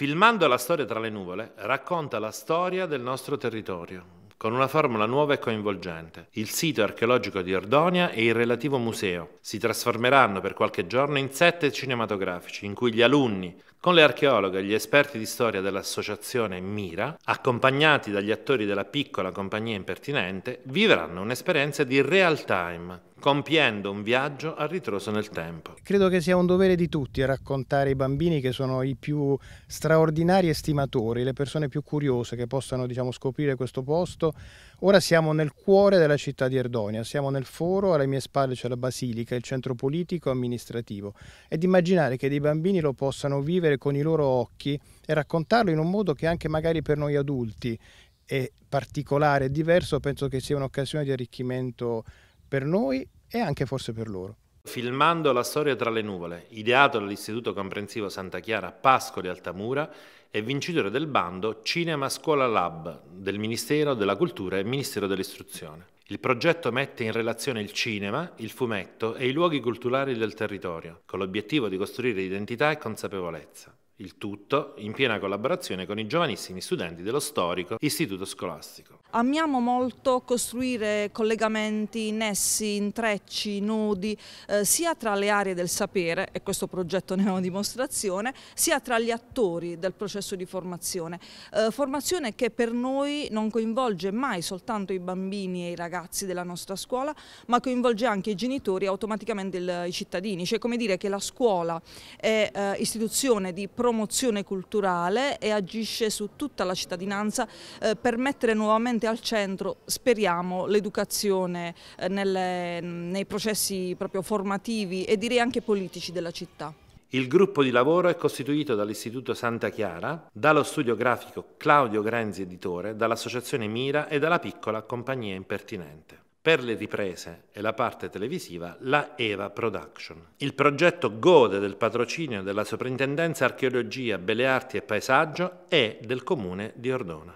Filmando la storia tra le nuvole, racconta la storia del nostro territorio, con una formula nuova e coinvolgente. Il sito archeologico di Ordonia e il relativo museo si trasformeranno per qualche giorno in set cinematografici in cui gli alunni, con le archeologhe e gli esperti di storia dell'associazione Mira, accompagnati dagli attori della piccola compagnia impertinente, vivranno un'esperienza di real time compiendo un viaggio a ritroso nel tempo. Credo che sia un dovere di tutti raccontare ai bambini che sono i più straordinari estimatori, le persone più curiose che possano diciamo, scoprire questo posto. Ora siamo nel cuore della città di Erdonia, siamo nel foro, alle mie spalle c'è la basilica, il centro politico e amministrativo ed immaginare che dei bambini lo possano vivere con i loro occhi e raccontarlo in un modo che anche magari per noi adulti è particolare e diverso, penso che sia un'occasione di arricchimento per noi e anche forse per loro. Filmando la storia tra le nuvole, ideato dall'Istituto Comprensivo Santa Chiara Pascoli Altamura e vincitore del bando Cinema Scuola Lab del Ministero della Cultura e Ministero dell'Istruzione. Il progetto mette in relazione il cinema, il fumetto e i luoghi culturali del territorio, con l'obiettivo di costruire identità e consapevolezza. Il tutto in piena collaborazione con i giovanissimi studenti dello storico istituto scolastico. Amiamo molto costruire collegamenti, nessi, intrecci, nodi, eh, sia tra le aree del sapere, e questo progetto ne è una dimostrazione, sia tra gli attori del processo di formazione. Eh, formazione che per noi non coinvolge mai soltanto i bambini e i ragazzi della nostra scuola, ma coinvolge anche i genitori e automaticamente il, i cittadini. Cioè come dire che la scuola è eh, istituzione di promozione culturale e agisce su tutta la cittadinanza eh, per mettere nuovamente sicuramente al centro, speriamo, l'educazione eh, nei processi proprio formativi e direi anche politici della città. Il gruppo di lavoro è costituito dall'Istituto Santa Chiara, dallo studio grafico Claudio Grenzi Editore, dall'Associazione Mira e dalla piccola Compagnia Impertinente. Per le riprese e la parte televisiva, la Eva Production. Il progetto gode del patrocinio della Soprintendenza Archeologia, Belle Arti e Paesaggio e del Comune di Ordona.